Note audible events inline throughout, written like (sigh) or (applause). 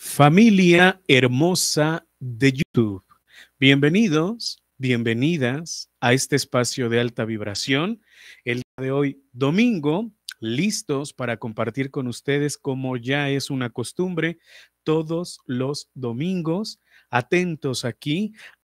Familia hermosa de YouTube, bienvenidos, bienvenidas a este espacio de alta vibración. El día de hoy, domingo, listos para compartir con ustedes, como ya es una costumbre, todos los domingos, atentos aquí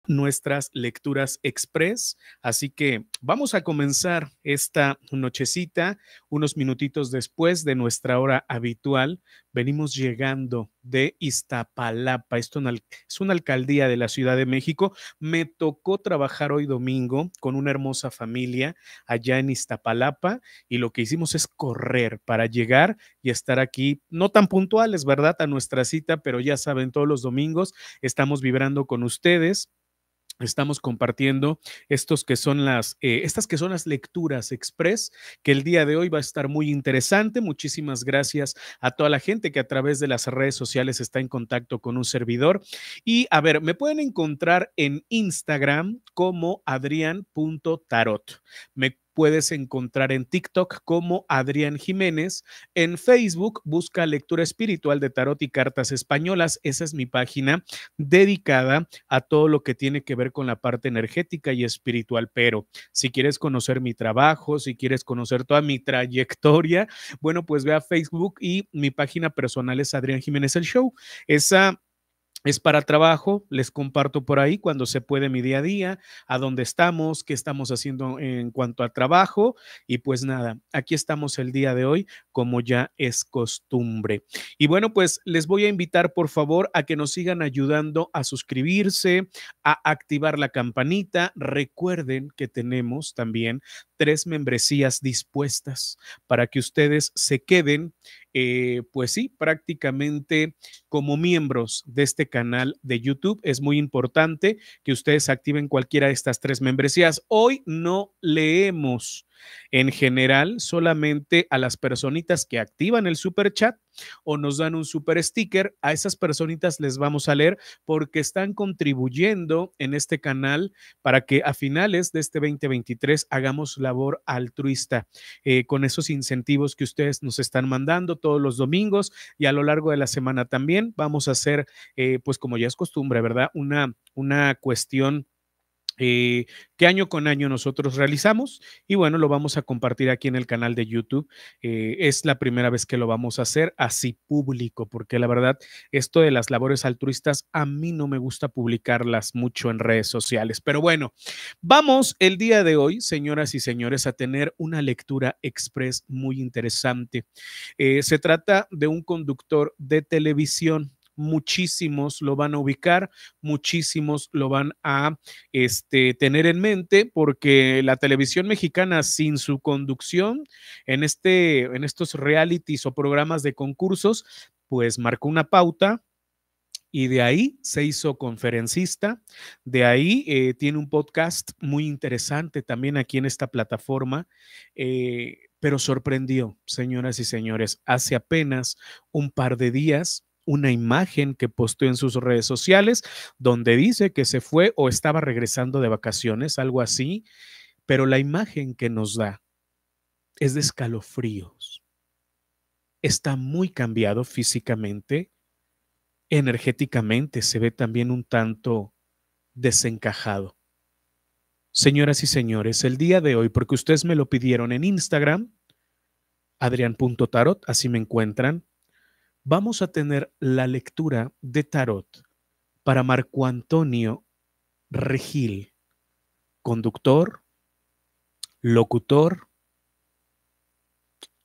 nuestras lecturas express. Así que vamos a comenzar esta nochecita unos minutitos después de nuestra hora habitual venimos llegando de Iztapalapa. Esto es una alcaldía de la Ciudad de México. Me tocó trabajar hoy domingo con una hermosa familia allá en Iztapalapa y lo que hicimos es correr para llegar y estar aquí, no tan puntuales, ¿verdad? A nuestra cita, pero ya saben, todos los domingos estamos vibrando con ustedes estamos compartiendo estos que son las, eh, estas que son las lecturas express, que el día de hoy va a estar muy interesante. Muchísimas gracias a toda la gente que a través de las redes sociales está en contacto con un servidor. Y a ver, me pueden encontrar en Instagram como adrian.tarot. Me puedes encontrar en TikTok como Adrián Jiménez. En Facebook busca Lectura Espiritual de Tarot y Cartas Españolas. Esa es mi página dedicada a todo lo que tiene que ver con la parte energética y espiritual. Pero si quieres conocer mi trabajo, si quieres conocer toda mi trayectoria, bueno, pues ve a Facebook y mi página personal es Adrián Jiménez el Show. Esa es para trabajo, les comparto por ahí cuando se puede mi día a día, a dónde estamos, qué estamos haciendo en cuanto a trabajo y pues nada, aquí estamos el día de hoy como ya es costumbre. Y bueno, pues les voy a invitar por favor a que nos sigan ayudando a suscribirse, a activar la campanita. Recuerden que tenemos también tres membresías dispuestas para que ustedes se queden, eh, pues sí, prácticamente como miembros de este canal de YouTube. Es muy importante que ustedes activen cualquiera de estas tres membresías. Hoy no leemos en general, solamente a las personitas que activan el super chat o nos dan un super sticker, a esas personitas les vamos a leer porque están contribuyendo en este canal para que a finales de este 2023 hagamos labor altruista eh, con esos incentivos que ustedes nos están mandando todos los domingos y a lo largo de la semana también. Vamos a hacer, eh, pues como ya es costumbre, ¿verdad? Una, una cuestión eh, qué que año con año nosotros realizamos y bueno, lo vamos a compartir aquí en el canal de YouTube. Eh, es la primera vez que lo vamos a hacer así público, porque la verdad, esto de las labores altruistas a mí no me gusta publicarlas mucho en redes sociales. Pero bueno, vamos el día de hoy, señoras y señores, a tener una lectura express muy interesante. Eh, se trata de un conductor de televisión muchísimos lo van a ubicar, muchísimos lo van a este, tener en mente, porque la televisión mexicana sin su conducción en, este, en estos realities o programas de concursos, pues marcó una pauta, y de ahí se hizo conferencista, de ahí eh, tiene un podcast muy interesante también aquí en esta plataforma, eh, pero sorprendió, señoras y señores, hace apenas un par de días una imagen que posteó en sus redes sociales donde dice que se fue o estaba regresando de vacaciones, algo así, pero la imagen que nos da es de escalofríos. Está muy cambiado físicamente, energéticamente se ve también un tanto desencajado. Señoras y señores, el día de hoy, porque ustedes me lo pidieron en Instagram, adrian.tarot, así me encuentran, vamos a tener la lectura de tarot para Marco Antonio Regil, conductor, locutor,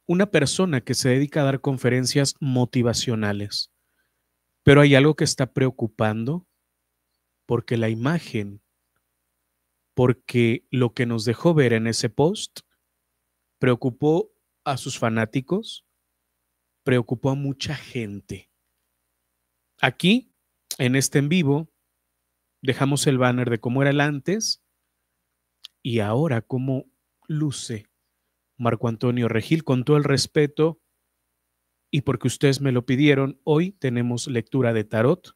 una persona que se dedica a dar conferencias motivacionales. Pero hay algo que está preocupando porque la imagen, porque lo que nos dejó ver en ese post preocupó a sus fanáticos, preocupó a mucha gente. Aquí, en este en vivo, dejamos el banner de cómo era el antes y ahora cómo luce Marco Antonio Regil con todo el respeto y porque ustedes me lo pidieron, hoy tenemos lectura de tarot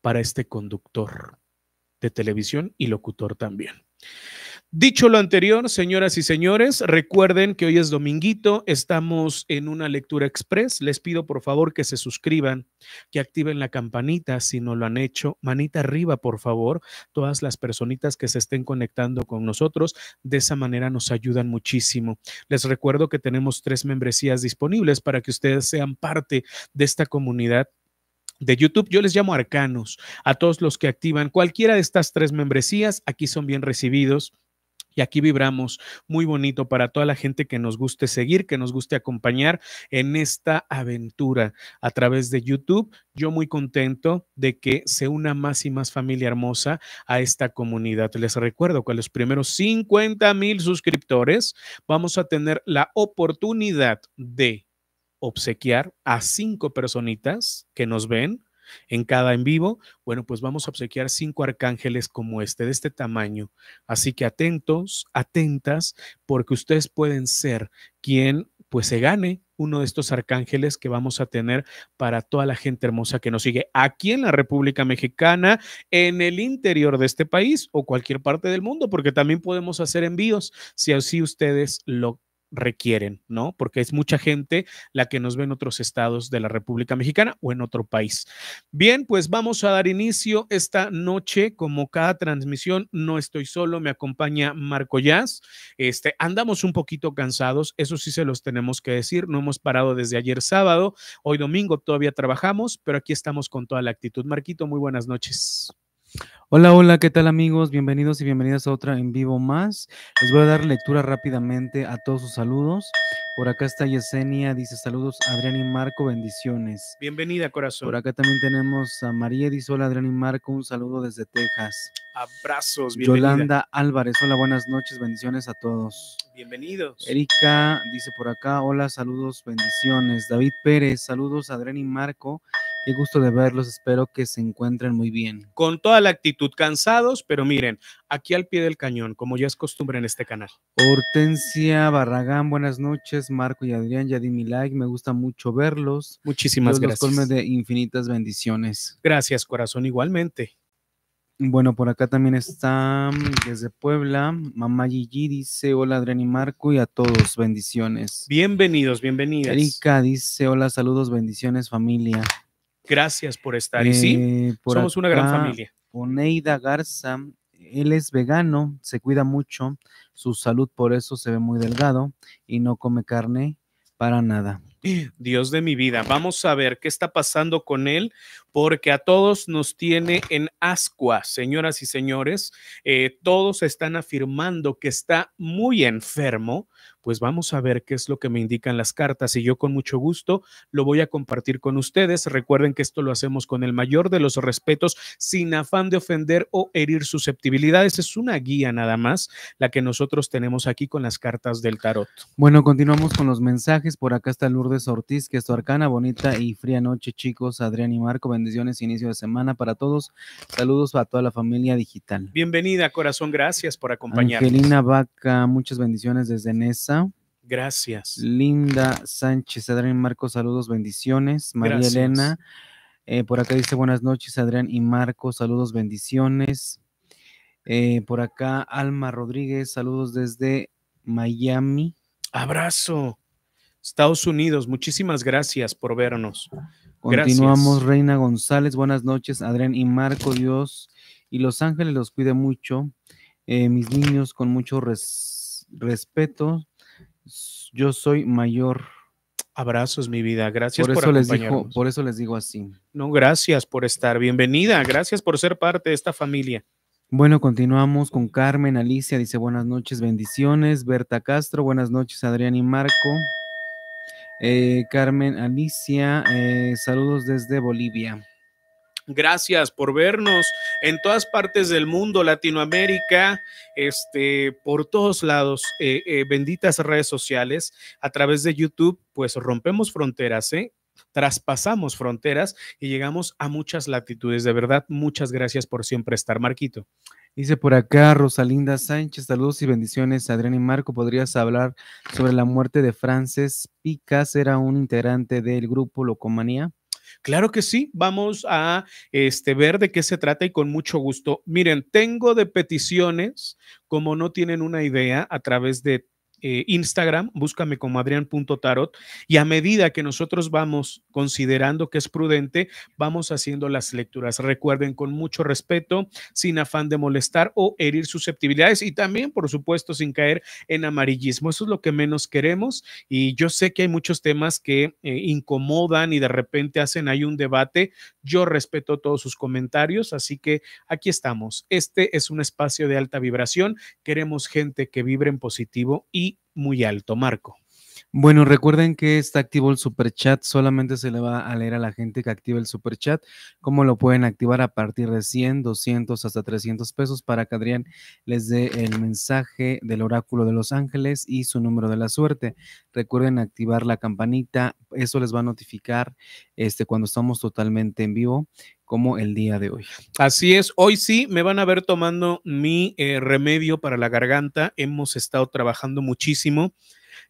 para este conductor de televisión y locutor también. Dicho lo anterior, señoras y señores, recuerden que hoy es dominguito, estamos en una lectura express. Les pido por favor que se suscriban, que activen la campanita si no lo han hecho. Manita arriba, por favor, todas las personitas que se estén conectando con nosotros. De esa manera nos ayudan muchísimo. Les recuerdo que tenemos tres membresías disponibles para que ustedes sean parte de esta comunidad de YouTube, yo les llamo arcanos a todos los que activan cualquiera de estas tres membresías, aquí son bien recibidos y aquí vibramos muy bonito para toda la gente que nos guste seguir, que nos guste acompañar en esta aventura a través de YouTube. Yo muy contento de que se una más y más familia hermosa a esta comunidad. Les recuerdo que los primeros 50 mil suscriptores vamos a tener la oportunidad de obsequiar a cinco personitas que nos ven en cada en vivo, bueno, pues vamos a obsequiar cinco arcángeles como este, de este tamaño. Así que atentos, atentas, porque ustedes pueden ser quien pues se gane uno de estos arcángeles que vamos a tener para toda la gente hermosa que nos sigue aquí en la República Mexicana, en el interior de este país o cualquier parte del mundo, porque también podemos hacer envíos si así ustedes lo requieren, ¿no? Porque es mucha gente la que nos ve en otros estados de la República Mexicana o en otro país. Bien, pues vamos a dar inicio esta noche, como cada transmisión, no estoy solo, me acompaña Marco Yaz. Este, andamos un poquito cansados, eso sí se los tenemos que decir, no hemos parado desde ayer sábado, hoy domingo todavía trabajamos, pero aquí estamos con toda la actitud. Marquito, muy buenas noches. Hola, hola, ¿qué tal amigos? Bienvenidos y bienvenidas a otra en vivo más. Les voy a dar lectura rápidamente a todos sus saludos. Por acá está Yesenia, dice saludos Adrián y Marco, bendiciones. Bienvenida, corazón. Por acá también tenemos a María, dice hola Adrián y Marco, un saludo desde Texas. Abrazos, violanda Yolanda Álvarez, hola, buenas noches, bendiciones a todos. Bienvenidos. Erika dice por acá, hola, saludos, bendiciones. David Pérez, saludos Adrián y Marco, Qué gusto de verlos, espero que se encuentren muy bien. Con toda la actitud, cansados, pero miren, aquí al pie del cañón, como ya es costumbre en este canal. Hortensia Barragán, buenas noches, Marco y Adrián, ya di mi like, me gusta mucho verlos. Muchísimas gracias. Los de infinitas bendiciones. Gracias, corazón, igualmente. Bueno, por acá también está desde Puebla. Mamá Gigi dice: Hola Adrián y Marco y a todos, bendiciones. Bienvenidos, bienvenidas. Erika dice: Hola, saludos, bendiciones, familia. Gracias por estar. y sí, eh, somos una gran familia. Oneida Garza, él es vegano, se cuida mucho, su salud por eso se ve muy delgado y no come carne para nada. (gasps) Dios de mi vida, vamos a ver qué está pasando con él, porque a todos nos tiene en ascua, señoras y señores. Eh, todos están afirmando que está muy enfermo. Pues vamos a ver qué es lo que me indican las cartas y yo con mucho gusto lo voy a compartir con ustedes. Recuerden que esto lo hacemos con el mayor de los respetos, sin afán de ofender o herir susceptibilidades. Es una guía nada más la que nosotros tenemos aquí con las cartas del tarot. Bueno, continuamos con los mensajes. Por acá está Lourdes Ortiz, que es tu arcana bonita y fría noche, chicos. Adrián y Marco, bendiciones, inicio de semana para todos. Saludos a toda la familia digital. Bienvenida, corazón, gracias por acompañarnos. Angelina Vaca, muchas bendiciones desde Nesa. Gracias. Linda Sánchez, Adrián Marcos, saludos, bendiciones. María Elena, eh, por acá dice buenas noches, Adrián y Marcos, saludos, bendiciones. Eh, por acá, Alma Rodríguez, saludos desde Miami. Abrazo. Estados Unidos, muchísimas gracias por vernos. Continuamos, Reina González. Buenas noches, Adrián y Marco. Dios y Los Ángeles los cuide mucho. Eh, mis niños, con mucho respeto. Yo soy mayor. Abrazos, mi vida. Gracias por, por eso les digo, Por eso les digo así. No, gracias por estar. Bienvenida. Gracias por ser parte de esta familia. Bueno, continuamos con Carmen Alicia. Dice buenas noches, bendiciones. Berta Castro, buenas noches, Adrián y Marco. Eh, Carmen Alicia, eh, saludos desde Bolivia. Gracias por vernos en todas partes del mundo, Latinoamérica, este, por todos lados, eh, benditas redes sociales, a través de YouTube, pues rompemos fronteras, ¿eh? traspasamos fronteras y llegamos a muchas latitudes. De verdad, muchas gracias por siempre estar, Marquito. Dice por acá Rosalinda Sánchez, saludos y bendiciones. Adrián y Marco, ¿podrías hablar sobre la muerte de Frances Picas? Era un integrante del grupo Locomanía. Claro que sí, vamos a este, ver de qué se trata y con mucho gusto. Miren, tengo de peticiones, como no tienen una idea, a través de eh, Instagram, búscame como adrián.tarot y a medida que nosotros vamos considerando que es prudente, vamos haciendo las lecturas. Recuerden con mucho respeto, sin afán de molestar o herir susceptibilidades y también, por supuesto, sin caer en amarillismo. Eso es lo que menos queremos y yo sé que hay muchos temas que eh, incomodan y de repente hacen ahí un debate. Yo respeto todos sus comentarios, así que aquí estamos. Este es un espacio de alta vibración. Queremos gente que vibre en positivo y muy, alto. Marco. Bueno, recuerden que está activo el super chat, solamente se le va a leer a la gente que activa el super chat, cómo lo pueden activar a partir de 100, 200 hasta 300 pesos para que Adrián les dé el mensaje del oráculo de los ángeles y su número de la suerte. Recuerden activar la campanita, eso les va a notificar este cuando estamos totalmente en vivo como el día de hoy. Así es, hoy sí me van a ver tomando mi eh, remedio para la garganta. Hemos estado trabajando muchísimo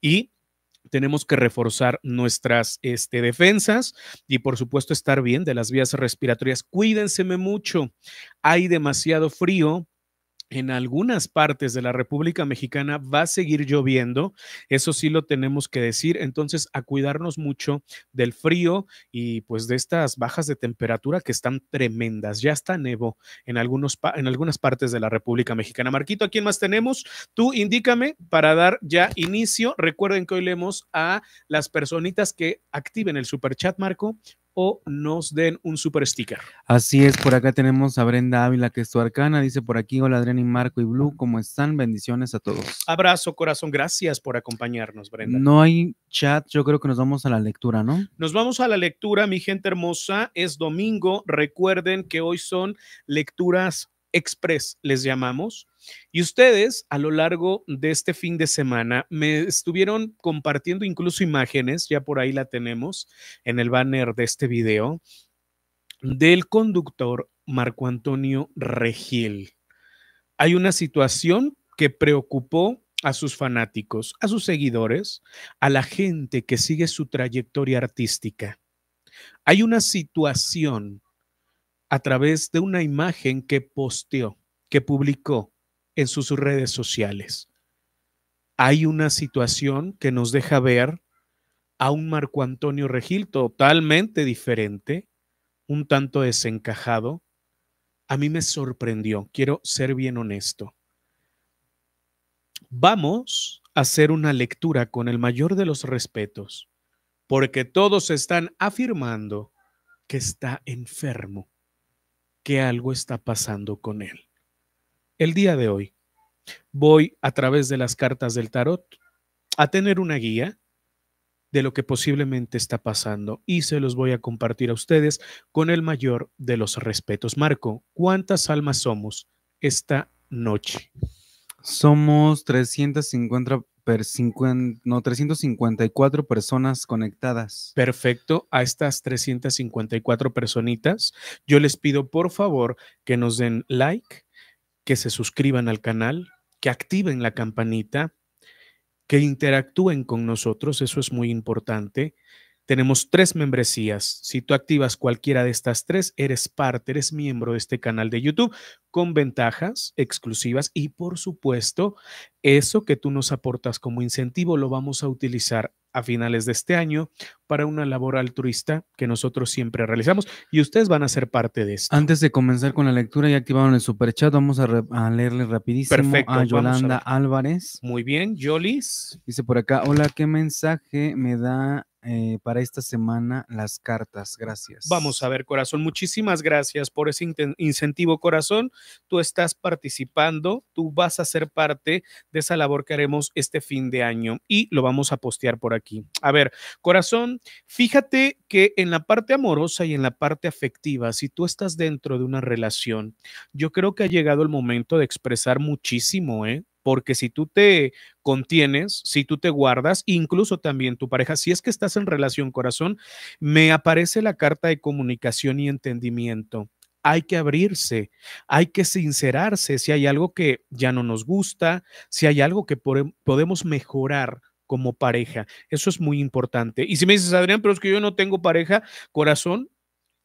y tenemos que reforzar nuestras este, defensas y por supuesto estar bien de las vías respiratorias. Cuídense mucho, hay demasiado frío, en algunas partes de la República Mexicana va a seguir lloviendo, eso sí lo tenemos que decir, entonces a cuidarnos mucho del frío y pues de estas bajas de temperatura que están tremendas, ya está nevo en, algunos en algunas partes de la República Mexicana. Marquito, ¿a quién más tenemos? Tú indícame para dar ya inicio. Recuerden que hoy leemos a las personitas que activen el superchat, Marco, o nos den un super sticker. Así es, por acá tenemos a Brenda Ávila, que es tu arcana. Dice por aquí, hola Adrián y Marco y Blue, ¿cómo están? Bendiciones a todos. Abrazo, corazón, gracias por acompañarnos, Brenda. No hay chat, yo creo que nos vamos a la lectura, ¿no? Nos vamos a la lectura, mi gente hermosa. Es domingo, recuerden que hoy son lecturas express, les llamamos. Y ustedes a lo largo de este fin de semana me estuvieron compartiendo incluso imágenes, ya por ahí la tenemos en el banner de este video, del conductor Marco Antonio Regil. Hay una situación que preocupó a sus fanáticos, a sus seguidores, a la gente que sigue su trayectoria artística. Hay una situación a través de una imagen que posteó, que publicó en sus redes sociales. Hay una situación que nos deja ver a un Marco Antonio Regil totalmente diferente, un tanto desencajado. A mí me sorprendió, quiero ser bien honesto. Vamos a hacer una lectura con el mayor de los respetos, porque todos están afirmando que está enfermo, que algo está pasando con él. El día de hoy voy a través de las cartas del tarot a tener una guía de lo que posiblemente está pasando y se los voy a compartir a ustedes con el mayor de los respetos. Marco, ¿cuántas almas somos esta noche? Somos 350, no, 354 personas conectadas. Perfecto. A estas 354 personitas, yo les pido por favor que nos den like, que se suscriban al canal, que activen la campanita, que interactúen con nosotros, eso es muy importante. Tenemos tres membresías. Si tú activas cualquiera de estas tres, eres parte, eres miembro de este canal de YouTube con ventajas exclusivas y por supuesto, eso que tú nos aportas como incentivo lo vamos a utilizar a finales de este año para una labor altruista que nosotros siempre realizamos y ustedes van a ser parte de eso. Antes de comenzar con la lectura, ya activaron el superchat, vamos a, leerle rapidísimo a Yolanda Álvarez. Muy bien, Yolis. Dice por acá, hola, ¿qué mensaje me da eh, para esta semana las cartas. Gracias. Vamos a ver, corazón. Muchísimas gracias por ese incentivo, corazón. Tú estás participando, tú vas a ser parte de esa labor que haremos este fin de año y lo vamos a postear por aquí. A ver, corazón, fíjate que en la parte amorosa y en la parte afectiva, si tú estás dentro de una relación, yo creo que ha llegado el momento de expresar muchísimo, ¿eh? porque si tú te contienes, si tú te guardas, incluso también tu pareja, si es que estás en relación corazón, me aparece la carta de comunicación y entendimiento. Hay que abrirse, hay que sincerarse si hay algo que ya no nos gusta, si hay algo que podemos mejorar como pareja. Eso es muy importante. Y si me dices, Adrián, pero es que yo no tengo pareja, corazón,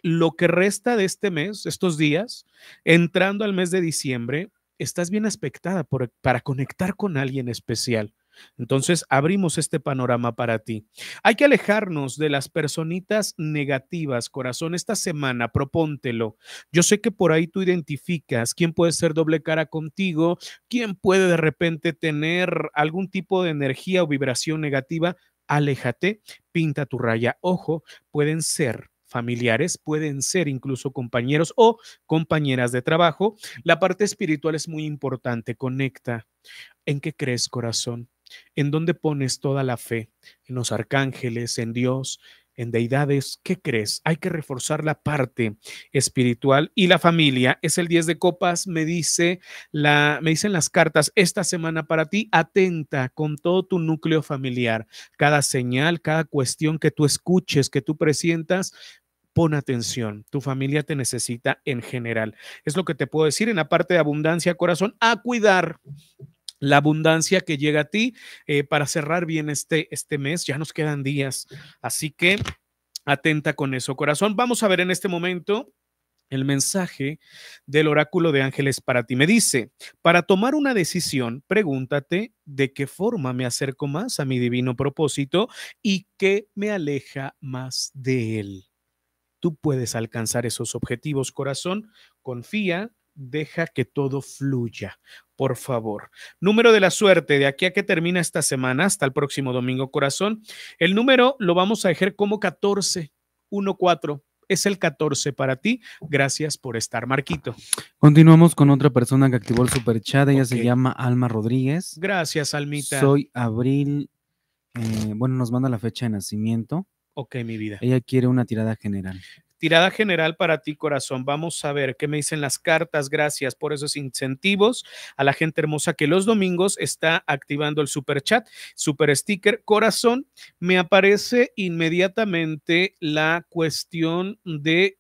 lo que resta de este mes, estos días, entrando al mes de diciembre, estás bien aspectada para conectar con alguien especial. Entonces, abrimos este panorama para ti. Hay que alejarnos de las personitas negativas, corazón. Esta semana, propóntelo. Yo sé que por ahí tú identificas quién puede ser doble cara contigo, quién puede de repente tener algún tipo de energía o vibración negativa. Aléjate, pinta tu raya. Ojo, pueden ser familiares, pueden ser incluso compañeros o compañeras de trabajo. La parte espiritual es muy importante, conecta. ¿En qué crees, corazón? ¿En dónde pones toda la fe? ¿En los arcángeles, en Dios, en deidades? ¿Qué crees? Hay que reforzar la parte espiritual y la familia. Es el 10 de copas, me dice la me dicen las cartas esta semana para ti, atenta con todo tu núcleo familiar. Cada señal, cada cuestión que tú escuches, que tú presientas, pon atención. Tu familia te necesita en general. Es lo que te puedo decir en la parte de abundancia, corazón, a cuidar la abundancia que llega a ti eh, para cerrar bien este, este mes. Ya nos quedan días, así que atenta con eso, corazón. Vamos a ver en este momento el mensaje del oráculo de ángeles para ti. Me dice, para tomar una decisión, pregúntate de qué forma me acerco más a mi divino propósito y qué me aleja más de él. Tú puedes alcanzar esos objetivos, corazón. Confía, deja que todo fluya, por favor. Número de la suerte, de aquí a que termina esta semana, hasta el próximo domingo, corazón. El número lo vamos a ejercer como 14, es el 14 para ti. Gracias por estar, Marquito. Continuamos con otra persona que activó el Chat. Ella se llama Alma Rodríguez. Gracias, Almita. Soy Abril. Eh, bueno, nos manda la fecha de nacimiento. Ok, mi vida. Ella quiere una tirada general. Tirada general para ti, corazón. Vamos a ver qué me dicen las cartas. Gracias por esos incentivos a la gente hermosa que los domingos está activando el super chat, super sticker. Corazón, me aparece inmediatamente la cuestión de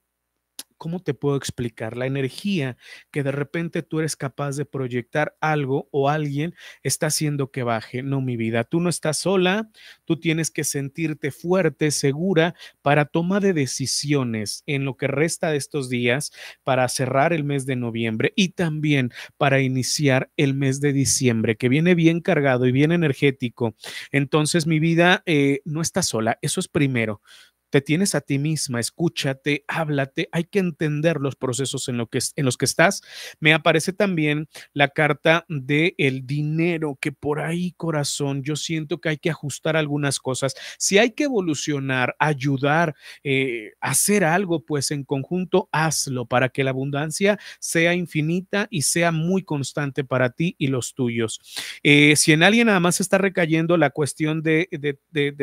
¿cómo te puedo explicar? La energía que de repente tú eres capaz de proyectar algo o alguien está haciendo que baje. No, mi vida, tú no estás sola, tú tienes que sentirte fuerte, segura para toma de decisiones en lo que resta de estos días, para cerrar el mes de noviembre y también para iniciar el mes de diciembre, que viene bien cargado y bien energético. Entonces, mi vida, eh, no está sola, eso es primero te tienes a ti misma, escúchate, háblate, hay que entender los procesos en, lo que, en los que estás. Me aparece también la carta del el dinero, que por ahí, corazón, yo siento que hay que ajustar algunas cosas. Si hay que evolucionar, ayudar, eh, hacer algo, pues en conjunto, hazlo para que la abundancia sea infinita y sea muy constante para ti y los tuyos. Eh, si en alguien nada más está recayendo la cuestión de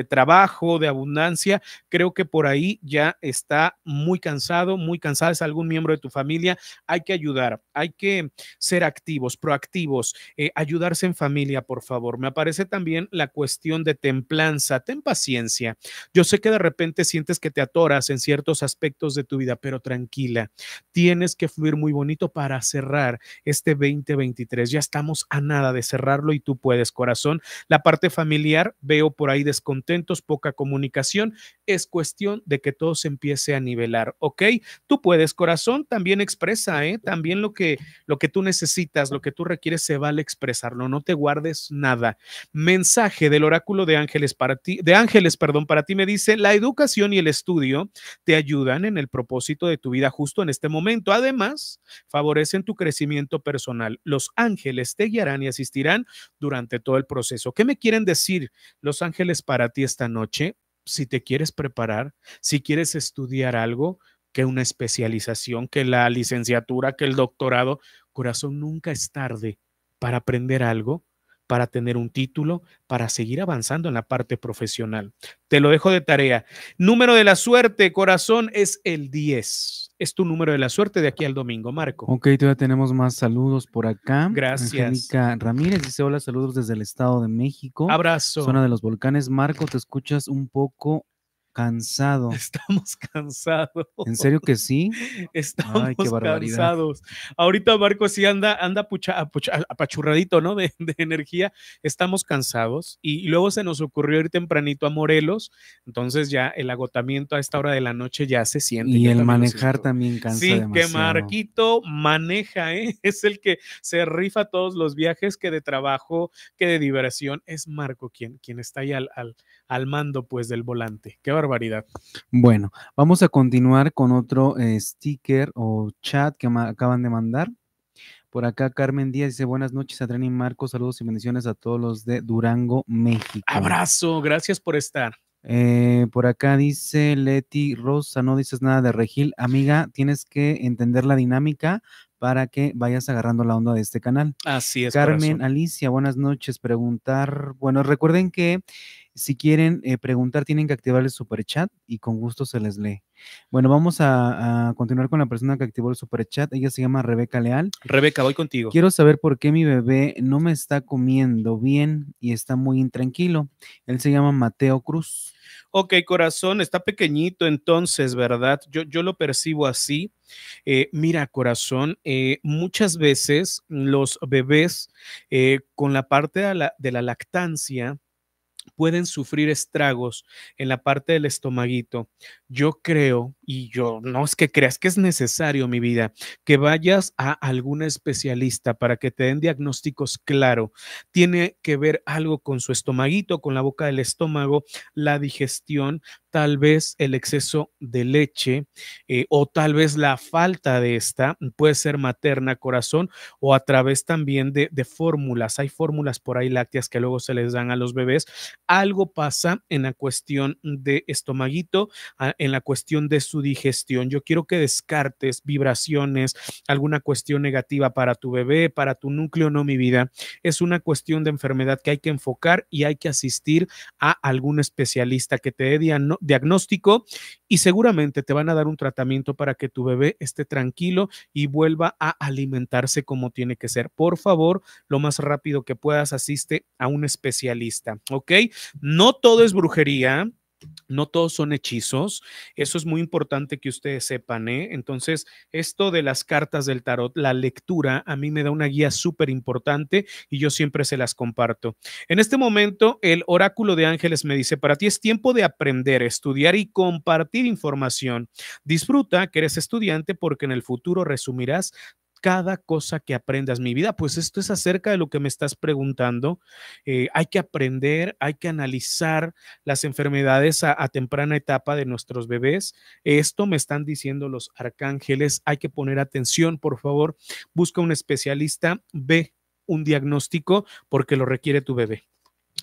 trabajo, de abundancia, creo que por ahí ya está muy cansado, muy cansada, es algún miembro de tu familia, hay que ayudar, hay que ser activos, proactivos, eh, ayudarse en familia, por favor. Me aparece también la cuestión de templanza, ten paciencia. Yo sé que de repente sientes que te atoras en ciertos aspectos de tu vida, pero tranquila, tienes que fluir muy bonito para cerrar este 2023. Ya estamos a nada de cerrarlo y tú puedes, corazón. La parte familiar, veo por ahí descontentos, poca comunicación, es cuestión de que todo se empiece a nivelar, ¿ok? Tú puedes, corazón, también expresa, ¿eh? También lo que, lo que tú necesitas, lo que tú requieres, se vale expresarlo, no te guardes nada. Mensaje del oráculo de ángeles para ti, de ángeles, perdón, para ti me dice, la educación y el estudio te ayudan en el propósito de tu vida justo en este momento. Además, favorecen tu crecimiento personal. Los ángeles te guiarán y asistirán durante todo el proceso. ¿Qué me quieren decir los ángeles para ti esta noche? si te quieres preparar, si quieres estudiar algo, que una especialización, que la licenciatura, que el doctorado, corazón, nunca es tarde para aprender algo para tener un título, para seguir avanzando en la parte profesional. Te lo dejo de tarea. Número de la suerte, corazón, es el 10. Es tu número de la suerte de aquí al domingo, Marco. Ok, todavía tenemos más saludos por acá. Gracias. Angélica Ramírez dice: Hola, saludos desde el Estado de México. Abrazo. Zona de los volcanes. Marco, te escuchas un poco Cansado. Estamos cansados. ¿En serio que sí? (laughs) Estamos cansados. Ahorita Marco sí anda, anda pucha, apachurradito, ¿no? De, energía. Estamos cansados. Y, luego se nos ocurrió ir tempranito a Morelos. Entonces ya el agotamiento a esta hora de la noche ya se siente. Y el manejar también cansa Sí, que Marquito maneja, ¿eh? (laughs) Es el que se rifa todos los viajes, que de trabajo, que de diversión. Es Marco quien, quien está ahí al, al, mando, pues, del volante. Qué barbaridad. Bueno, vamos a continuar con otro eh, sticker o chat que acaban de mandar. Por acá Carmen Díaz dice buenas noches Adrián y Marco, saludos y bendiciones a todos los de Durango, México. Abrazo, gracias por estar. Eh, por acá dice Leti Rosa, no dices nada de Regil. Amiga, tienes que entender la dinámica para que vayas agarrando la onda de este canal. Así es. Carmen, Alicia, buenas noches. Preguntar, bueno, recuerden que si quieren eh, preguntar, tienen que activar el super chat y con gusto se les lee. Bueno, vamos a, continuar con la persona que activó el super chat. Ella se llama Rebeca Leal. Rebeca, voy contigo. Quiero saber por qué mi bebé no me está comiendo bien y está muy intranquilo. Él se llama Mateo Cruz. Ok, corazón, está pequeñito entonces, ¿verdad? Yo, yo lo percibo así. Eh, mira, corazón, eh, muchas veces los bebés con la parte de la lactancia pueden sufrir estragos en la parte del estomaguito. Yo creo y yo, no es que creas que es necesario, mi vida, que vayas a algún especialista para que te den diagnósticos claro. Tiene que ver algo con su estomaguito, con la boca del estómago, la digestión, tal vez el exceso de leche eh, o tal vez la falta de esta, puede ser materna, corazón o a través también de, de fórmulas. Hay fórmulas por ahí lácteas que luego se les dan a los bebés. Algo pasa en la cuestión de estomaguito, en la cuestión de su digestión. Yo quiero que descartes vibraciones, alguna cuestión negativa para tu bebé, para tu núcleo, no mi vida. Es una cuestión de enfermedad que hay que enfocar y hay que asistir a algún especialista que te dé diagnóstico y seguramente te van a dar un tratamiento para que tu bebé esté tranquilo y vuelva a alimentarse como tiene que ser. Por favor, lo más rápido que puedas, asiste a un especialista, ¿ok? No todo es brujería no todos son hechizos. Eso es muy importante que ustedes sepan. ¿eh? Entonces, esto de las cartas del tarot, la lectura, a mí me da una guía súper importante y yo siempre se las comparto. En este momento, el oráculo de ángeles me dice, para ti es tiempo de aprender, estudiar y compartir información. Disfruta que eres estudiante porque en el futuro resumirás cada cosa que aprendas. Mi vida, pues esto es acerca de lo que me estás preguntando. Eh, hay que aprender, hay que analizar las enfermedades a temprana etapa de nuestros bebés. Esto me están diciendo los arcángeles. Hay que poner atención, por favor. Busca un especialista, ve un diagnóstico porque lo requiere tu bebé.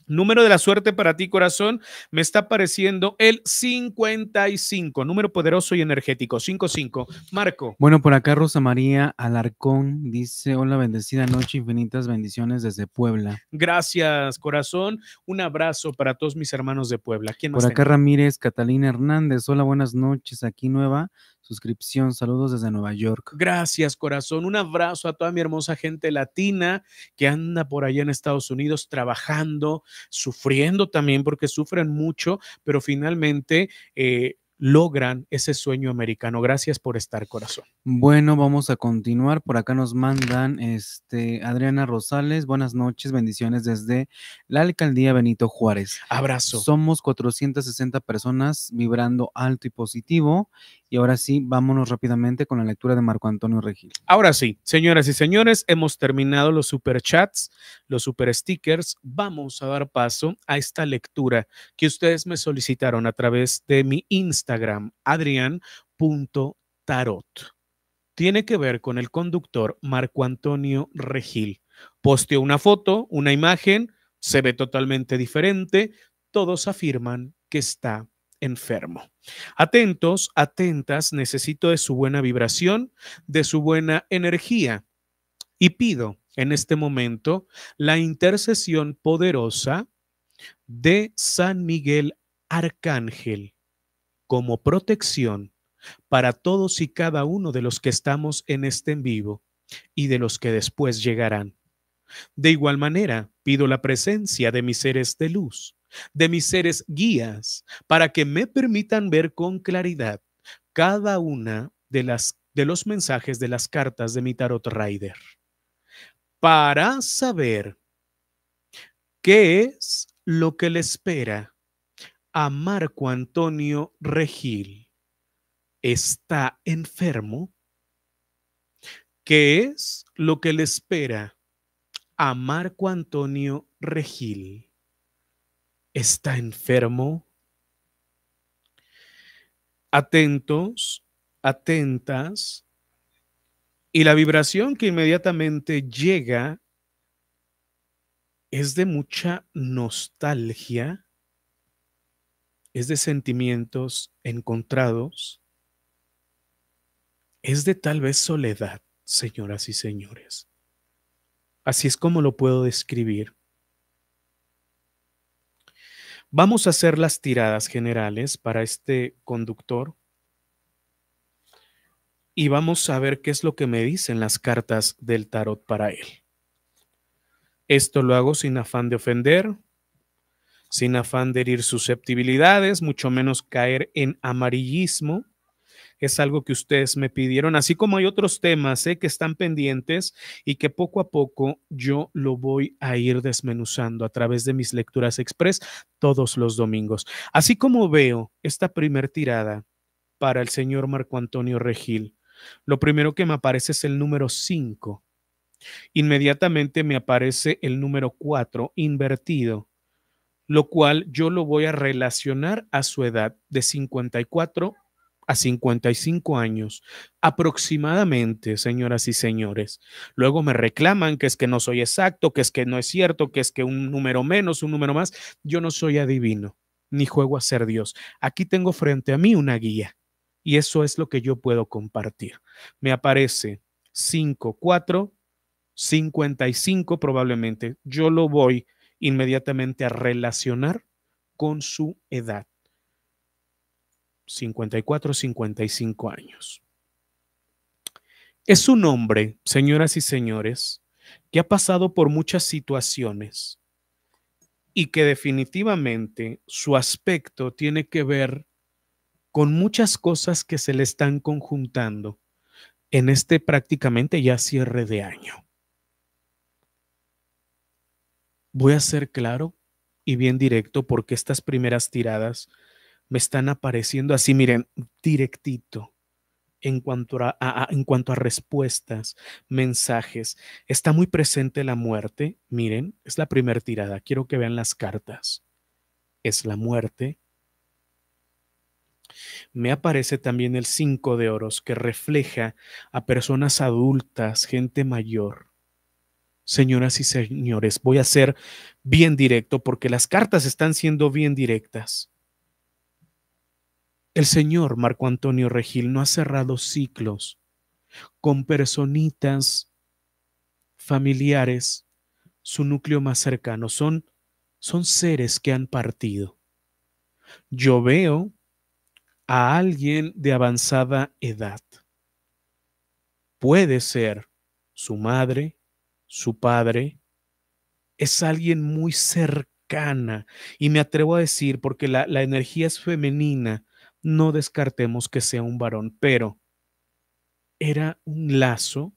Número de la suerte para ti, corazón, me está apareciendo el 55, número poderoso y energético, 55. Marco. Bueno, por acá Rosa María Alarcón dice, hola, bendecida noche, infinitas bendiciones desde Puebla. Gracias, corazón. Un abrazo para todos mis hermanos de Puebla. por acá Ramírez, Catalina Hernández, hola, buenas noches, aquí nueva suscripción. Saludos desde Nueva York. Gracias, corazón. Un abrazo a toda mi hermosa gente latina que anda por allá en Estados Unidos trabajando, sufriendo también porque sufren mucho, pero finalmente eh, logran ese sueño americano. Gracias por estar, corazón. Bueno, vamos a continuar. Por acá nos mandan este, Adriana Rosales. Buenas noches, bendiciones desde la alcaldía Benito Juárez. Abrazo. Somos 460 personas vibrando alto y positivo. Y ahora sí, vámonos rápidamente con la lectura de Marco Antonio Regil. Ahora sí, señoras y señores, hemos terminado los super chats, los super stickers. Vamos a dar paso a esta lectura que ustedes me solicitaron a través de mi Instagram Instagram, adrián.tarot. Tiene que ver con el conductor Marco Antonio Regil. Posteó una foto, una imagen, se ve totalmente diferente. Todos afirman que está enfermo. Atentos, atentas, necesito de su buena vibración, de su buena energía y pido en este momento la intercesión poderosa de San Miguel Arcángel como protección para todos y cada uno de los que estamos en este en vivo y de los que después llegarán. De igual manera, pido la presencia de mis seres de luz, de mis seres guías, para que me permitan ver con claridad cada una de las de los mensajes de las cartas de mi tarot rider para saber qué es lo que le espera a Marco Antonio Regil. Está enfermo. ¿Qué es lo que le espera a Marco Antonio Regil? ¿Está enfermo? Atentos, atentas. Y la vibración que inmediatamente llega es de mucha nostalgia, es de sentimientos encontrados, es de tal vez soledad, señoras y señores. Así es como lo puedo describir. Vamos a hacer las tiradas generales para este conductor y vamos a ver qué es lo que me dicen las cartas del tarot para él. Esto lo hago sin afán de ofender, sin afán de herir susceptibilidades, mucho menos caer en amarillismo. Es algo que ustedes me pidieron, así como hay otros temas ¿eh? que están pendientes y que poco a poco yo lo voy a ir desmenuzando a través de mis lecturas express todos los domingos. Así como veo esta primer tirada para el señor Marco Antonio Regil, lo primero que me aparece es el número 5. Inmediatamente me aparece el número 4 invertido lo cual yo lo voy a relacionar a su edad de 54 a 55 años, aproximadamente, señoras y señores. Luego me reclaman que es que no soy exacto, que es que no es cierto, que es que un número menos, un número más. Yo no soy adivino, ni juego a ser Dios. Aquí tengo frente a mí una guía y eso es lo que yo puedo compartir. Me aparece 5, 4, 55 probablemente. Yo lo voy a inmediatamente a relacionar con su edad. 54, 55 años. Es un hombre, señoras y señores, que ha pasado por muchas situaciones y que definitivamente su aspecto tiene que ver con muchas cosas que se le están conjuntando en este prácticamente ya cierre de año. Voy a ser claro y bien directo porque estas primeras tiradas me están apareciendo así, miren, directito. En cuanto a, en cuanto a respuestas, mensajes, está muy presente la muerte. Miren, es la primera tirada. Quiero que vean las cartas. Es la muerte. Me aparece también el 5 de oros que refleja a personas adultas, gente mayor, señoras y señores. Voy a ser bien directo porque las cartas están siendo bien directas. El señor Marco Antonio Regil no ha cerrado ciclos con personitas familiares, su núcleo más cercano. Son, son seres que han partido. Yo veo a alguien de avanzada edad. Puede ser su madre, su padre, es alguien muy cercana. Y me atrevo a decir, porque la, energía es femenina, no descartemos que sea un varón, pero era un lazo,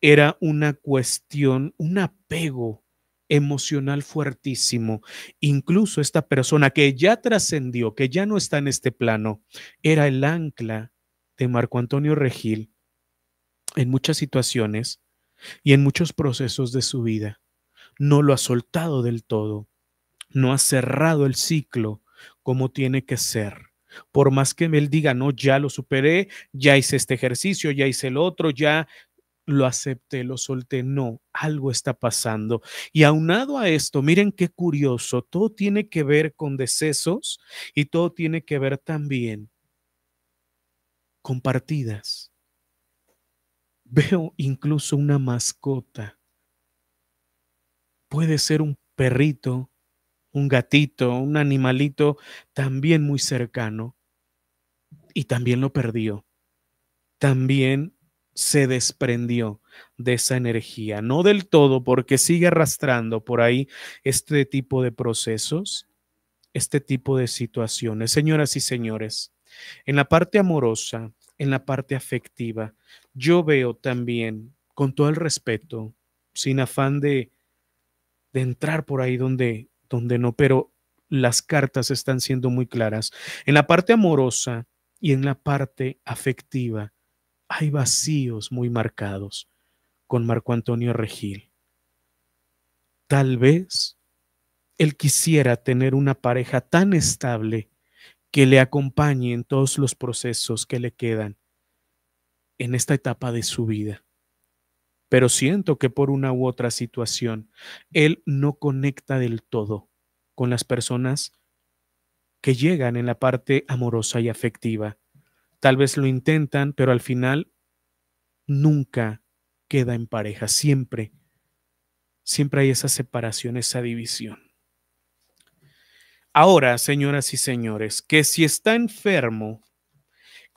era una cuestión, un apego emocional fuertísimo. Incluso esta persona que ya trascendió, que ya no está en este plano, era el ancla de Marco Antonio Regil en muchas situaciones y en muchos procesos de su vida. No lo ha soltado del todo, no ha cerrado el ciclo como tiene que ser. Por más que él diga, no, ya lo superé, ya hice este ejercicio, ya hice el otro, ya lo acepté, lo solté, no, algo está pasando. Y aunado a esto, miren qué curioso, todo tiene que ver con decesos y todo tiene que ver también con partidas. Veo incluso una mascota. Puede ser un perrito, un gatito, un animalito también muy cercano. Y también lo perdió. También se desprendió de esa energía, no del todo, porque sigue arrastrando por ahí este tipo de procesos, este tipo de situaciones. Señoras y señores, en la parte amorosa, en la parte afectiva. Yo veo también, con todo el respeto, sin afán de, entrar por ahí donde, donde no, pero las cartas están siendo muy claras. En la parte amorosa y en la parte afectiva hay vacíos muy marcados con Marco Antonio Regil. Tal vez él quisiera tener una pareja tan estable que le acompañe en todos los procesos que le quedan en esta etapa de su vida. Pero siento que por una u otra situación, él no conecta del todo con las personas que llegan en la parte amorosa y afectiva. Tal vez lo intentan, pero al final nunca queda en pareja, siempre. Siempre hay esa separación, esa división. Ahora, señoras y señores, que si está enfermo,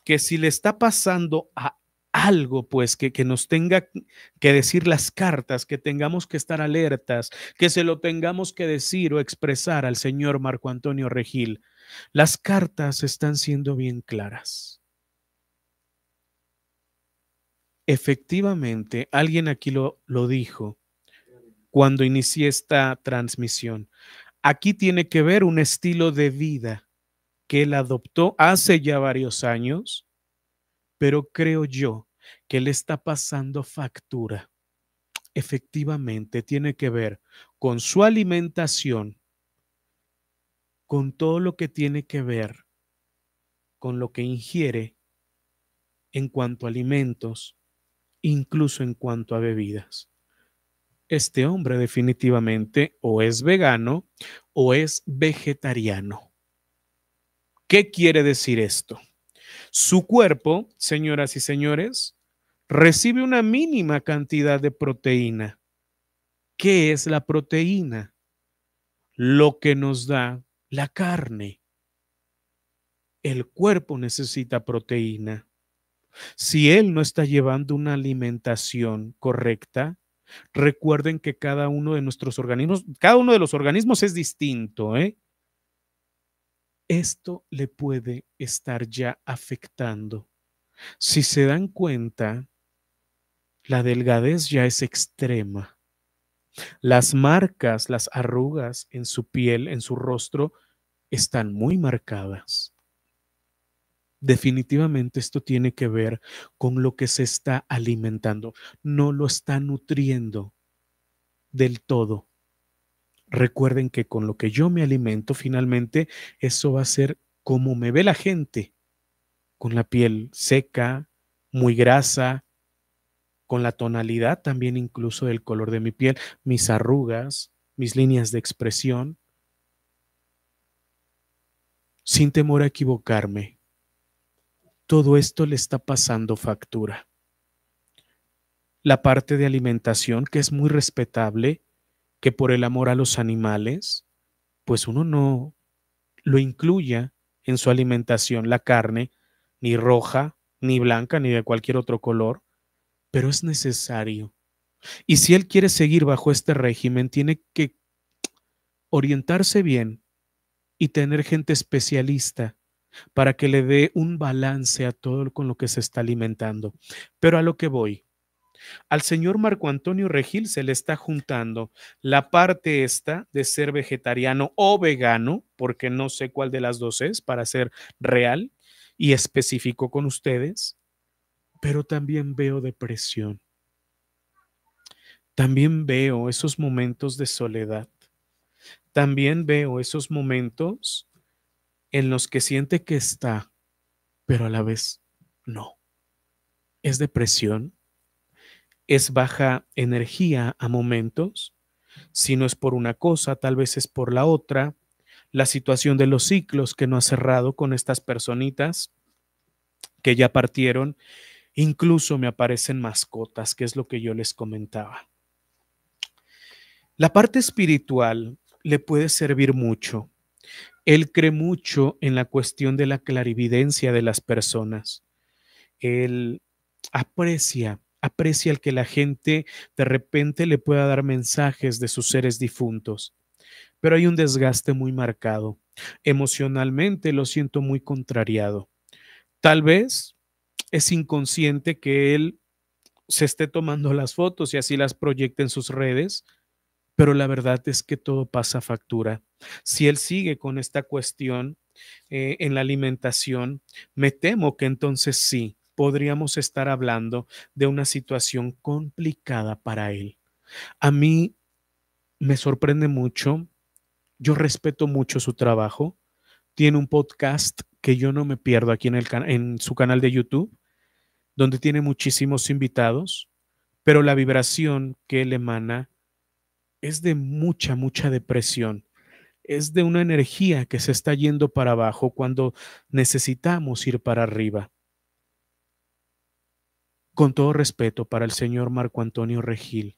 que si le está pasando a algo, pues, que, nos tenga que decir las cartas, que tengamos que estar alertas, que se lo tengamos que decir o expresar al señor Marco Antonio Regil. Las cartas están siendo bien claras. Efectivamente, alguien aquí lo, lo dijo cuando inicié esta transmisión. Aquí tiene que ver un estilo de vida que él adoptó hace ya varios años, pero creo yo que le está pasando factura. Efectivamente, tiene que ver con su alimentación, con todo lo que tiene que ver con lo que ingiere en cuanto a alimentos, incluso en cuanto a bebidas este hombre definitivamente o es vegano o es vegetariano. ¿Qué quiere decir esto? Su cuerpo, señoras y señores, recibe una mínima cantidad de proteína. ¿Qué es la proteína? Lo que nos da la carne. El cuerpo necesita proteína. Si él no está llevando una alimentación correcta, Recuerden que cada uno de nuestros organismos, cada uno de los organismos es distinto, ¿eh? Esto le puede estar ya afectando. Si se dan cuenta, la delgadez ya es extrema. Las marcas, las arrugas en su piel, en su rostro, están muy marcadas. Definitivamente esto tiene que ver con lo que se está alimentando. No lo está nutriendo del todo. Recuerden que con lo que yo me alimento, finalmente, eso va a ser como me ve la gente, con la piel seca, muy grasa, con la tonalidad también incluso del color de mi piel, mis arrugas, mis líneas de expresión, sin temor a equivocarme, todo esto le está pasando factura. La parte de alimentación, que es muy respetable, que por el amor a los animales, pues uno no lo incluya en su alimentación la carne, ni roja, ni blanca, ni de cualquier otro color, pero es necesario. Y si él quiere seguir bajo este régimen, tiene que orientarse bien y tener gente especialista para que le dé un balance a todo con lo que se está alimentando. Pero a lo que voy, al señor Marco Antonio Regil se le está juntando la parte esta de ser vegetariano o vegano, porque no sé cuál de las dos es, para ser real y específico con ustedes, pero también veo depresión. También veo esos momentos de soledad. También veo esos momentos en los que siente que está, pero a la vez no. Es depresión, es baja energía a momentos, si no es por una cosa, tal vez es por la otra, la situación de los ciclos que no ha cerrado con estas personitas que ya partieron, incluso me aparecen mascotas, que es lo que yo les comentaba. La parte espiritual le puede servir mucho él cree mucho en la cuestión de la clarividencia de las personas. Él aprecia, aprecia el que la gente de repente le pueda dar mensajes de sus seres difuntos. Pero hay un desgaste muy marcado. Emocionalmente lo siento muy contrariado. Tal vez es inconsciente que él se esté tomando las fotos y así las proyecte en sus redes, pero la verdad es que todo pasa factura. Si él sigue con esta cuestión eh, en la alimentación, me temo que entonces sí podríamos estar hablando de una situación complicada para él. A mí me sorprende mucho, yo respeto mucho su trabajo, tiene un podcast que yo no me pierdo aquí en, en su canal de YouTube, donde tiene muchísimos invitados, pero la vibración que él emana es de mucha, mucha depresión es de una energía que se está yendo para abajo cuando necesitamos ir para arriba. Con todo respeto para el señor Marco Antonio Regil,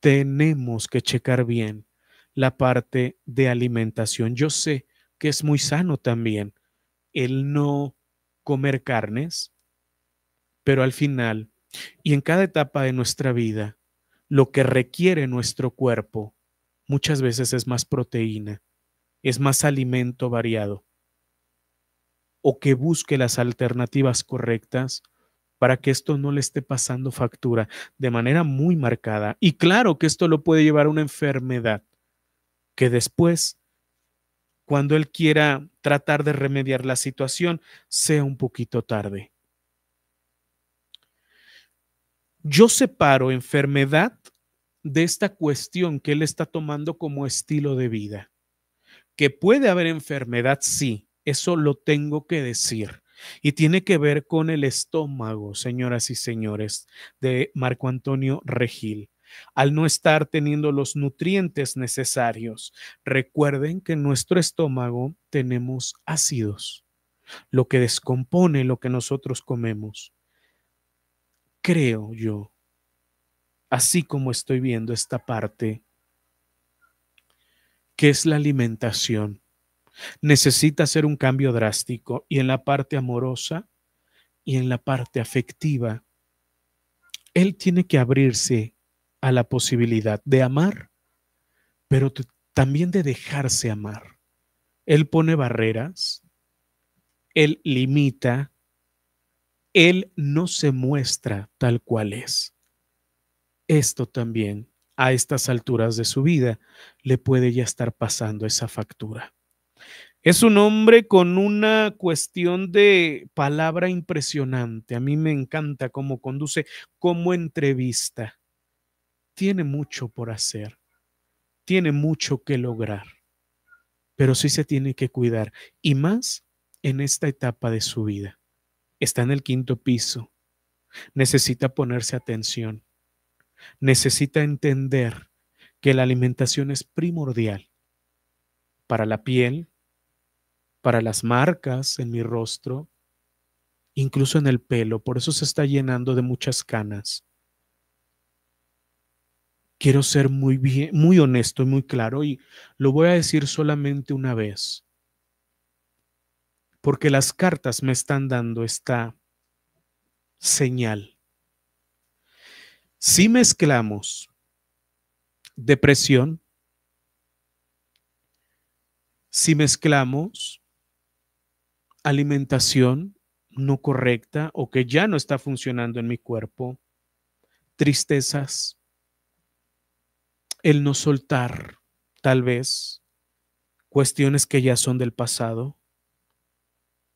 tenemos que checar bien la parte de alimentación. Yo sé que es muy sano también el no comer carnes, pero al final y en cada etapa de nuestra vida, lo que requiere nuestro cuerpo muchas veces es más proteína, es más alimento variado, o que busque las alternativas correctas para que esto no le esté pasando factura de manera muy marcada. Y claro que esto lo puede llevar a una enfermedad que después, cuando él quiera tratar de remediar la situación, sea un poquito tarde. Yo separo enfermedad de esta cuestión que él está tomando como estilo de vida. Que puede haber enfermedad, sí, eso lo tengo que decir. Y tiene que ver con el estómago, señoras y señores, de Marco Antonio Regil. Al no estar teniendo los nutrientes necesarios, recuerden que en nuestro estómago tenemos ácidos, lo que descompone lo que nosotros comemos. Creo yo así como estoy viendo esta parte, que es la alimentación. Necesita hacer un cambio drástico y en la parte amorosa y en la parte afectiva. Él tiene que abrirse a la posibilidad de amar, pero también de dejarse amar. Él pone barreras, él limita, él no se muestra tal cual es esto también a estas alturas de su vida le puede ya estar pasando esa factura. Es un hombre con una cuestión de palabra impresionante. A mí me encanta cómo conduce, cómo entrevista. Tiene mucho por hacer, tiene mucho que lograr, pero sí se tiene que cuidar y más en esta etapa de su vida. Está en el quinto piso, necesita ponerse atención necesita entender que la alimentación es primordial para la piel, para las marcas en mi rostro, incluso en el pelo. Por eso se está llenando de muchas canas. Quiero ser muy bien, muy honesto y muy claro y lo voy a decir solamente una vez. Porque las cartas me están dando esta señal. Si mezclamos depresión, si mezclamos alimentación no correcta o que ya no está funcionando en mi cuerpo, tristezas, el no soltar tal vez cuestiones que ya son del pasado.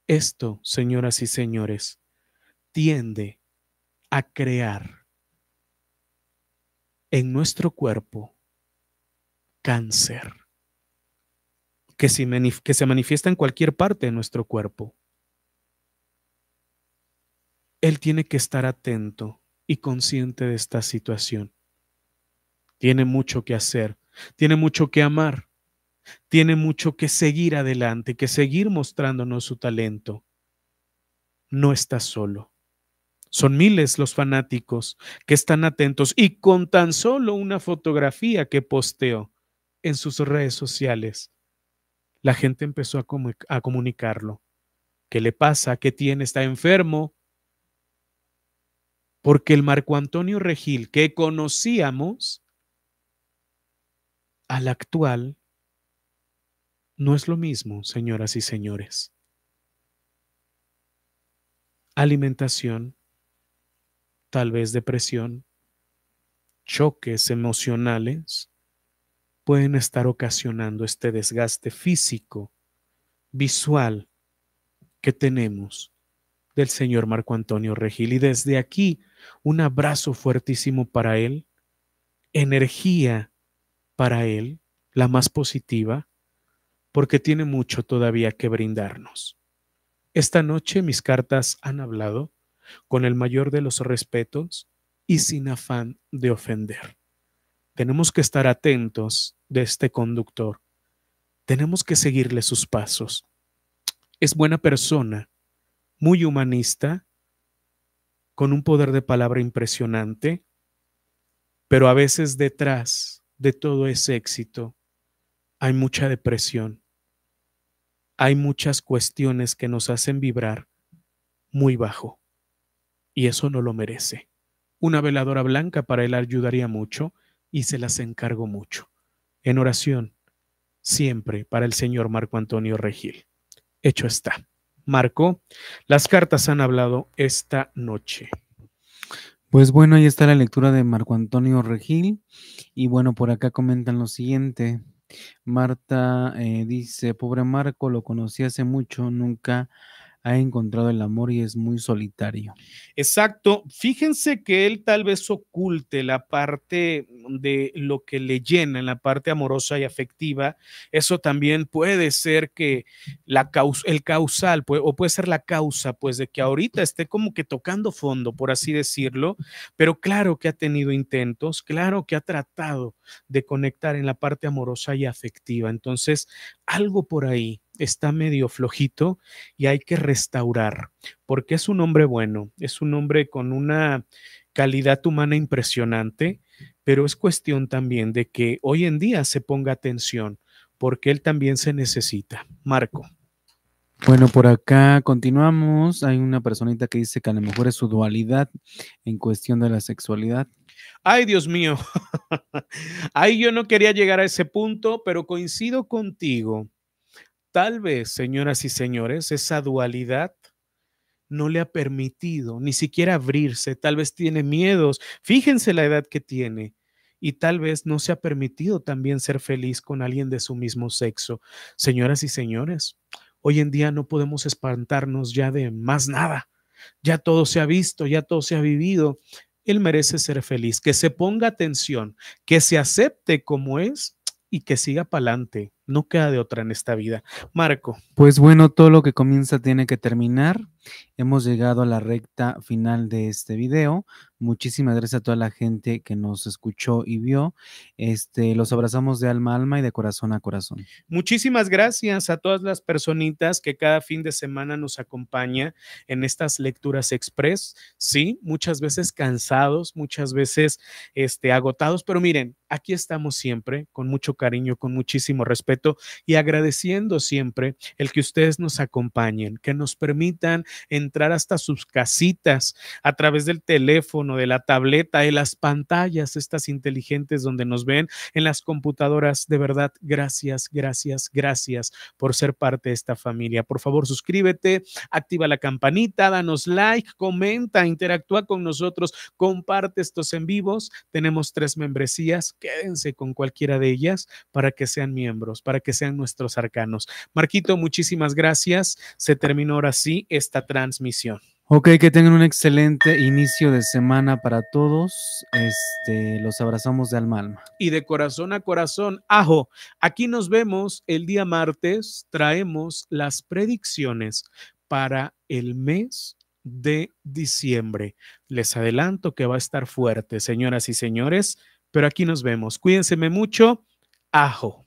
Esto, señoras y señores, tiende a crear en nuestro cuerpo cáncer, que, se manifiesta en cualquier parte de nuestro cuerpo. Él tiene que estar atento y consciente de esta situación. Tiene mucho que hacer, tiene mucho que amar, tiene mucho que seguir adelante, que seguir mostrándonos su talento. No está solo. Son miles los fanáticos que están atentos y con tan solo una fotografía que posteó en sus redes sociales, la gente empezó a, comunicarlo. ¿Qué le pasa? ¿Qué tiene? ¿Está enfermo? Porque el Marco Antonio Regil que conocíamos al actual no es lo mismo, señoras y señores. Alimentación, tal vez depresión, choques emocionales, pueden estar ocasionando este desgaste físico, visual que tenemos del señor Marco Antonio Regil. Y desde aquí, un abrazo fuertísimo para él, energía para él, la más positiva, porque tiene mucho todavía que brindarnos. Esta noche mis cartas han hablado con el mayor de los respetos y sin afán de ofender. Tenemos que estar atentos de este conductor. Tenemos que seguirle sus pasos. Es buena persona, muy humanista, con un poder de palabra impresionante, pero a veces detrás de todo ese éxito hay mucha depresión, hay muchas cuestiones que nos hacen vibrar muy bajo y eso no lo merece. Una veladora blanca para él ayudaría mucho y se las encargo mucho. En oración, siempre para el señor Marco Antonio Regil. Hecho está. Marco, las cartas han hablado esta noche. Pues bueno, ahí está la lectura de Marco Antonio Regil. Y bueno, por acá comentan lo siguiente. Marta eh, dice, pobre Marco, lo conocí hace mucho, nunca ha encontrado el amor y es muy solitario. Exacto. Fíjense que él tal vez oculte la parte de lo que le llena, en la parte amorosa y afectiva. Eso también puede ser que la causa, el causal, o puede ser la causa, pues, de que ahorita esté como que tocando fondo, por así decirlo, pero claro que ha tenido intentos, claro que ha tratado de conectar en la parte amorosa y afectiva. Entonces, algo por ahí está medio flojito y hay que restaurar, porque es un hombre bueno, es un hombre con una calidad humana impresionante, pero es cuestión también de que hoy en día se ponga atención, porque él también se necesita. Marco. Bueno, por acá continuamos. Hay una personita que dice que a lo mejor es su dualidad en cuestión de la sexualidad. Ay, Dios mío. Ay, (laughs) yo no quería llegar a ese punto, pero coincido contigo. Tal vez, señoras y señores, esa dualidad no le ha permitido ni siquiera abrirse, tal vez tiene miedos, fíjense la edad que tiene y tal vez no se ha permitido también ser feliz con alguien de su mismo sexo. Señoras y señores, hoy en día no podemos espantarnos ya de más nada, ya todo se ha visto, ya todo se ha vivido, él merece ser feliz, que se ponga atención, que se acepte como es y que siga para adelante. No queda de otra en esta vida. Marco. Pues bueno, todo lo que comienza tiene que terminar. Hemos llegado a la recta final de este video. Muchísimas gracias a toda la gente que nos escuchó y vio. Este, los abrazamos de alma a alma y de corazón a corazón. Muchísimas gracias a todas las personitas que cada fin de semana nos acompaña en estas lecturas express. Sí, muchas veces cansados, muchas veces este, agotados, pero miren, aquí estamos siempre con mucho cariño, con muchísimo respeto y agradeciendo siempre el que ustedes nos acompañen, que nos permitan entrar hasta sus casitas a través del teléfono, de la tableta, de las pantallas, estas inteligentes donde nos ven en las computadoras. De verdad, gracias, gracias, gracias por ser parte de esta familia. Por favor, suscríbete, activa la campanita, danos like, comenta, interactúa con nosotros, comparte estos en vivos. Tenemos tres membresías, quédense con cualquiera de ellas para que sean miembros, para que sean nuestros arcanos. Marquito, muchísimas gracias. Se terminó ahora sí esta transmisión. Ok, que tengan un excelente inicio de semana para todos. Este, los abrazamos de alma alma. Y de corazón a corazón, ajo. Aquí nos vemos el día martes. Traemos las predicciones para el mes de diciembre. Les adelanto que va a estar fuerte, señoras y señores, pero aquí nos vemos. Cuídense mucho. Ajo.